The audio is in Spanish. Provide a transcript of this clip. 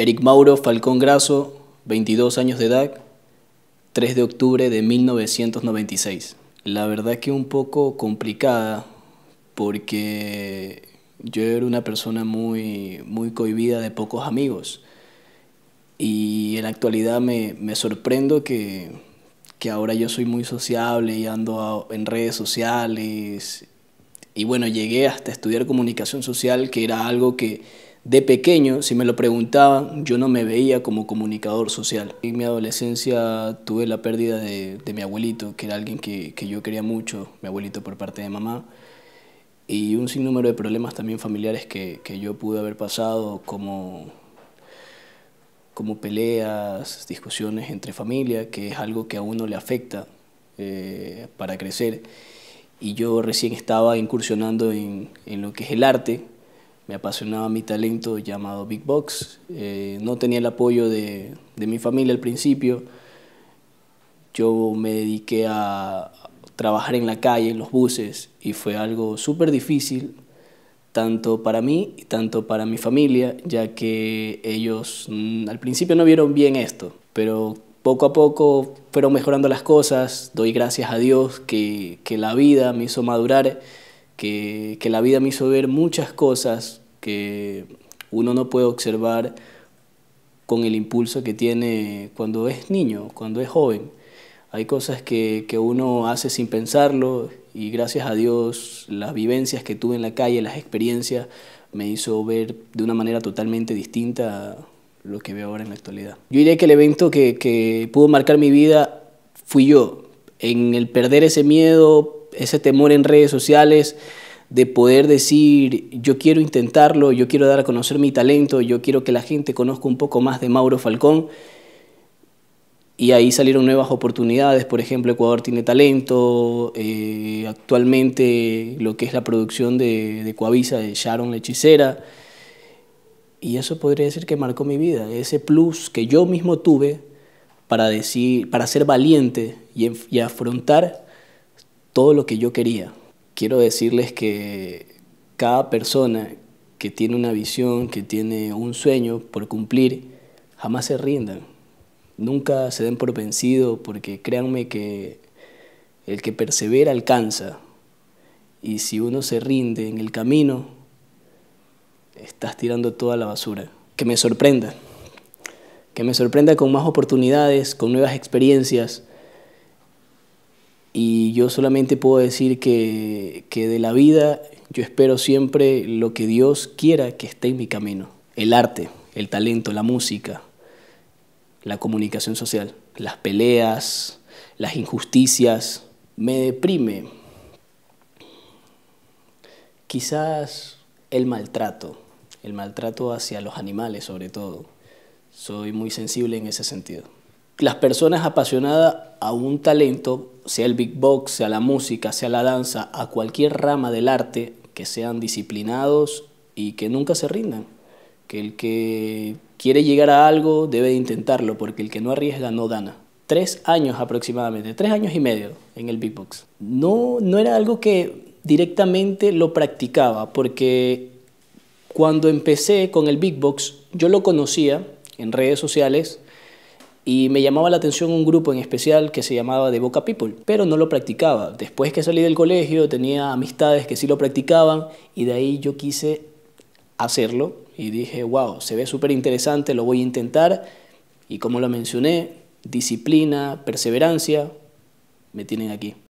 Eric Mauro Falcón Graso, 22 años de edad, 3 de octubre de 1996. La verdad que un poco complicada porque yo era una persona muy, muy cohibida de pocos amigos y en la actualidad me, sorprendo que, ahora yo soy muy sociable y ando en redes sociales y bueno, llegué hasta estudiar comunicación social que era algo que de pequeño, si me lo preguntaban, yo no me veía como comunicador social. En mi adolescencia tuve la pérdida de, mi abuelito, que era alguien que, yo quería mucho, mi abuelito por parte de mamá, y un sinnúmero de problemas también familiares que, que yo pude haber pasado, como, como peleas, discusiones entre familia, que es algo que a uno le afecta eh, para crecer. Y yo recién estaba incursionando en, en lo que es el arte, me apasionaba mi talento llamado Big Box. Eh, no tenía el apoyo de, mi familia al principio. Yo me dediqué a trabajar en la calle, en los buses, y fue algo súper difícil, tanto para mí y tanto para mi familia, ya que ellos mm, al principio no vieron bien esto, pero poco a poco fueron mejorando las cosas. Doy gracias a Dios que, la vida me hizo madurar. Que, que, la vida me hizo ver muchas cosas que uno no puede observar con el impulso que tiene cuando es niño, cuando es joven. Hay cosas que, uno hace sin pensarlo y gracias a Dios las vivencias que tuve en la calle, las experiencias, me hizo ver de una manera totalmente distinta lo que veo ahora en la actualidad. Yo diría que el evento que, que pudo marcar mi vida fui yo, en el perder ese miedo, ese temor en redes sociales, de poder decir, yo quiero intentarlo, yo quiero dar a conocer mi talento, yo quiero que la gente conozca un poco más de Mauro Falcón. Y ahí salieron nuevas oportunidades, por ejemplo, Ecuador tiene talento, eh, actualmente lo que es la producción de, de Coavisa, de Sharon Lechicera. hechicera. Y eso podría decir que marcó mi vida, ese plus que yo mismo tuve para, decir, para ser valiente y afrontar todo lo que yo quería quiero decirles que cada persona que tiene una visión, que tiene un sueño por cumplir, jamás se rindan. Nunca se den por vencido porque créanme que el que persevera alcanza. Y si uno se rinde en el camino, estás tirando toda la basura. Que me sorprenda. Que me sorprenda con más oportunidades, con nuevas experiencias y yo solamente puedo decir que, que de la vida yo espero siempre lo que Dios quiera que esté en mi camino. El arte, el talento, la música, la comunicación social, las peleas, las injusticias. Me deprime quizás el maltrato, el maltrato hacia los animales sobre todo. Soy muy sensible en ese sentido las personas apasionadas a un talento, sea el big box, sea la música, sea la danza, a cualquier rama del arte, que sean disciplinados y que nunca se rindan. Que el que quiere llegar a algo debe intentarlo, porque el que no arriesga no gana. Tres años aproximadamente, tres años y medio en el Big No, no era algo que directamente lo practicaba, porque cuando empecé con el Big Box, yo lo conocía en redes sociales, y me llamaba la atención un grupo en especial que se llamaba The Boca People, pero no lo practicaba. Después que salí del colegio tenía amistades que sí lo practicaban y de ahí yo quise hacerlo y dije, wow, se ve súper interesante, lo voy a intentar y como lo mencioné, disciplina, perseverancia, me tienen aquí.